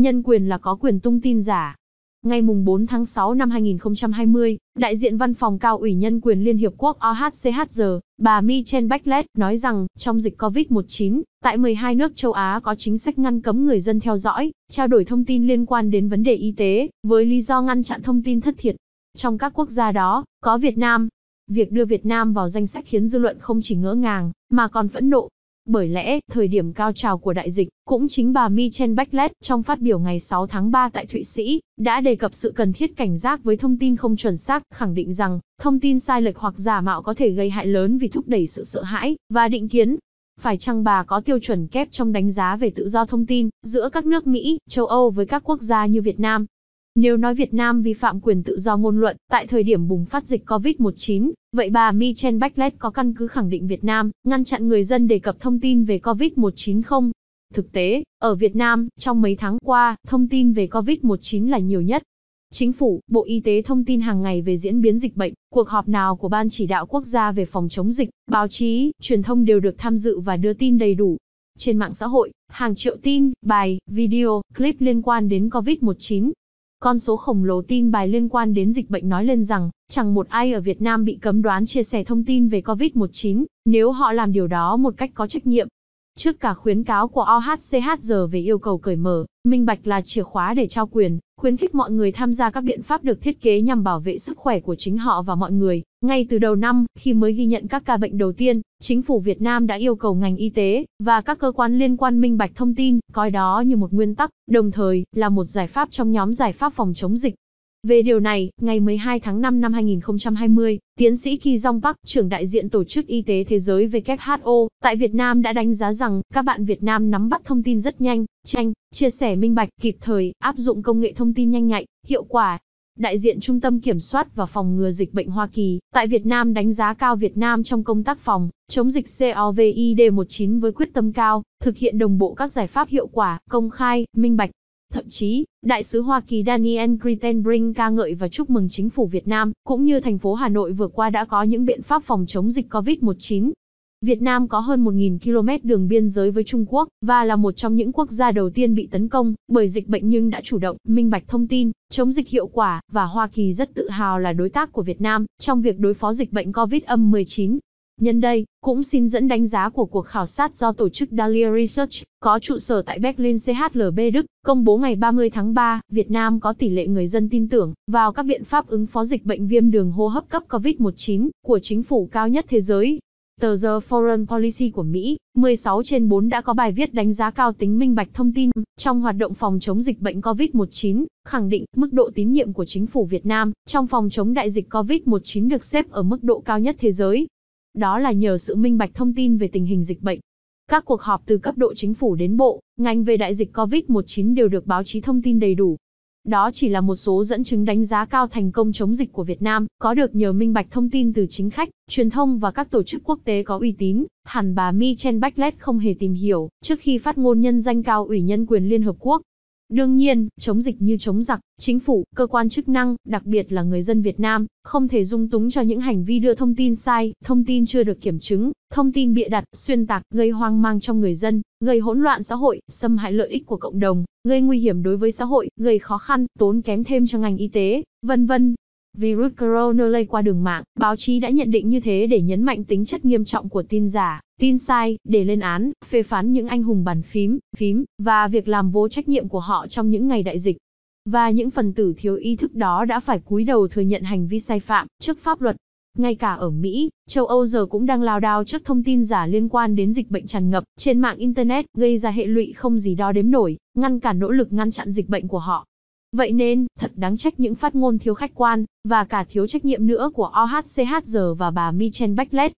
Nhân quyền là có quyền tung tin giả. Ngày 4 tháng 6 năm 2020, đại diện văn phòng cao ủy nhân quyền Liên Hiệp Quốc OHCHR, bà Michelle Bachelet, nói rằng, trong dịch COVID-19, tại 12 nước châu Á có chính sách ngăn cấm người dân theo dõi, trao đổi thông tin liên quan đến vấn đề y tế, với lý do ngăn chặn thông tin thất thiệt. Trong các quốc gia đó, có Việt Nam. Việc đưa Việt Nam vào danh sách khiến dư luận không chỉ ngỡ ngàng, mà còn phẫn nộ, bởi lẽ, thời điểm cao trào của đại dịch, cũng chính bà Michelle Bachelet trong phát biểu ngày 6 tháng 3 tại Thụy Sĩ, đã đề cập sự cần thiết cảnh giác với thông tin không chuẩn xác, khẳng định rằng, thông tin sai lệch hoặc giả mạo có thể gây hại lớn vì thúc đẩy sự sợ hãi, và định kiến. Phải chăng bà có tiêu chuẩn kép trong đánh giá về tự do thông tin giữa các nước Mỹ, châu Âu với các quốc gia như Việt Nam, nếu nói Việt Nam vi phạm quyền tự do ngôn luận tại thời điểm bùng phát dịch COVID-19, vậy bà Michelle Bachelet có căn cứ khẳng định Việt Nam ngăn chặn người dân đề cập thông tin về COVID-19 không? Thực tế, ở Việt Nam, trong mấy tháng qua, thông tin về COVID-19 là nhiều nhất. Chính phủ, Bộ Y tế thông tin hàng ngày về diễn biến dịch bệnh, cuộc họp nào của Ban chỉ đạo quốc gia về phòng chống dịch, báo chí, truyền thông đều được tham dự và đưa tin đầy đủ. Trên mạng xã hội, hàng triệu tin, bài, video, clip liên quan đến COVID-19 con số khổng lồ tin bài liên quan đến dịch bệnh nói lên rằng, chẳng một ai ở Việt Nam bị cấm đoán chia sẻ thông tin về COVID-19, nếu họ làm điều đó một cách có trách nhiệm, Trước cả khuyến cáo của OHCHR về yêu cầu cởi mở, minh bạch là chìa khóa để trao quyền, khuyến khích mọi người tham gia các biện pháp được thiết kế nhằm bảo vệ sức khỏe của chính họ và mọi người. Ngay từ đầu năm, khi mới ghi nhận các ca bệnh đầu tiên, chính phủ Việt Nam đã yêu cầu ngành y tế và các cơ quan liên quan minh bạch thông tin, coi đó như một nguyên tắc, đồng thời là một giải pháp trong nhóm giải pháp phòng chống dịch. Về điều này, ngày 12 tháng 5 năm 2020, tiến sĩ Ki Jong Park, trưởng đại diện Tổ chức Y tế Thế giới WHO, tại Việt Nam đã đánh giá rằng các bạn Việt Nam nắm bắt thông tin rất nhanh, tranh, chia sẻ minh bạch, kịp thời, áp dụng công nghệ thông tin nhanh nhạy, hiệu quả. Đại diện Trung tâm Kiểm soát và Phòng ngừa dịch bệnh Hoa Kỳ tại Việt Nam đánh giá cao Việt Nam trong công tác phòng, chống dịch COVID-19 với quyết tâm cao, thực hiện đồng bộ các giải pháp hiệu quả, công khai, minh bạch, Thậm chí, Đại sứ Hoa Kỳ Daniel Crittenbrink ca ngợi và chúc mừng chính phủ Việt Nam, cũng như thành phố Hà Nội vừa qua đã có những biện pháp phòng chống dịch COVID-19. Việt Nam có hơn 1.000 km đường biên giới với Trung Quốc và là một trong những quốc gia đầu tiên bị tấn công bởi dịch bệnh nhưng đã chủ động, minh bạch thông tin, chống dịch hiệu quả và Hoa Kỳ rất tự hào là đối tác của Việt Nam trong việc đối phó dịch bệnh COVID-19. Nhân đây, cũng xin dẫn đánh giá của cuộc khảo sát do tổ chức Dahlia Research, có trụ sở tại Berlin CHLB Đức, công bố ngày 30 tháng 3, Việt Nam có tỷ lệ người dân tin tưởng vào các biện pháp ứng phó dịch bệnh viêm đường hô hấp cấp COVID-19 của chính phủ cao nhất thế giới. Tờ The Foreign Policy của Mỹ, 16 trên 4 đã có bài viết đánh giá cao tính minh bạch thông tin trong hoạt động phòng chống dịch bệnh COVID-19, khẳng định mức độ tín nhiệm của chính phủ Việt Nam trong phòng chống đại dịch COVID-19 được xếp ở mức độ cao nhất thế giới đó là nhờ sự minh bạch thông tin về tình hình dịch bệnh. Các cuộc họp từ cấp độ chính phủ đến bộ, ngành về đại dịch COVID-19 đều được báo chí thông tin đầy đủ. Đó chỉ là một số dẫn chứng đánh giá cao thành công chống dịch của Việt Nam, có được nhờ minh bạch thông tin từ chính khách, truyền thông và các tổ chức quốc tế có uy tín. Hẳn bà Michelle Bachelet không hề tìm hiểu, trước khi phát ngôn nhân danh cao ủy nhân quyền Liên Hợp Quốc, Đương nhiên, chống dịch như chống giặc, chính phủ, cơ quan chức năng, đặc biệt là người dân Việt Nam, không thể dung túng cho những hành vi đưa thông tin sai, thông tin chưa được kiểm chứng, thông tin bịa đặt, xuyên tạc, gây hoang mang trong người dân, gây hỗn loạn xã hội, xâm hại lợi ích của cộng đồng, gây nguy hiểm đối với xã hội, gây khó khăn, tốn kém thêm cho ngành y tế, vân vân. Virus corona lây qua đường mạng, báo chí đã nhận định như thế để nhấn mạnh tính chất nghiêm trọng của tin giả, tin sai, để lên án, phê phán những anh hùng bàn phím, phím, và việc làm vô trách nhiệm của họ trong những ngày đại dịch. Và những phần tử thiếu ý thức đó đã phải cúi đầu thừa nhận hành vi sai phạm trước pháp luật. Ngay cả ở Mỹ, châu Âu giờ cũng đang lao đao trước thông tin giả liên quan đến dịch bệnh tràn ngập trên mạng Internet gây ra hệ lụy không gì đo đếm nổi, ngăn cản nỗ lực ngăn chặn dịch bệnh của họ. Vậy nên, thật đáng trách những phát ngôn thiếu khách quan, và cả thiếu trách nhiệm nữa của OHCHG và bà Michelle Bachelet,